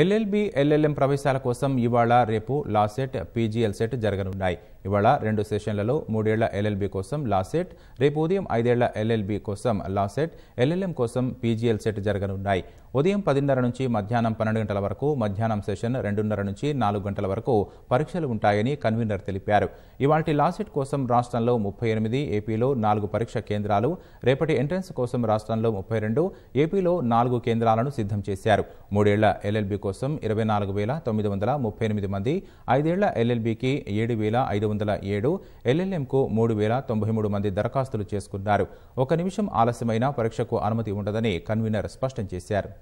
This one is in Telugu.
ఎల్ఎల్బి ఎల్ఎల్ఎం ప్రవేశాల కోసం ఇవాళ రేపు లాసెట్ పీజీఎల్ సెట్ జరగనున్నాయి ఇవాళ రెండు సెషన్లలో మూడేళ్ల ఎల్ఎల్బి కోసం లాసెట్ రేపు ఉదయం ఐదేళ్ల ఎల్ఎల్బి కోసం లాసెట్ ఎల్ఎల్ఎం కోసం పీజీఎల్ సెట్ జరగనున్నాయి ఉదయం పదిన్నర నుంచి మధ్యాహ్నం పన్నెండు గంటల వరకు మధ్యాహ్నం సెషన్ రెండున్నర నుంచి నాలుగు గంటల వరకు పరీక్షలు ఉంటాయని కన్వీనర్ తెలిపారు ఇవాళ లాసెట్ కోసం రాష్ట్రంలో ముప్పై ఎనిమిది ఏపీలో నాలుగు పరీక్ష కేంద్రాలు రేపటి ఎంట్రన్స్ కోసం రాష్ట్రంలో ముప్పై రెండు ఏపీలో నాలుగు కేంద్రాలను సిద్ధం చేశారు మూడేళ్ల ఎల్ఎల్బి కోసం ఇరవై నాలుగు వేల తొమ్మిది వందల ముప్పై ఎనిమిది మంది ఐదేళ్ల ఎల్ఎల్బికి ఏడు వేల ఐదు వందల ఏడు ఎల్ఎల్ఎంకు మూడు వేల తొంభై మూడు మంది దరఖాస్తులు చేసుకున్నారు ఒక నిమిషం ఆలస్యమైన పరీక్షకు అనుమతి ఉండదని కన్వీనర్ స్పష్టం చేశారు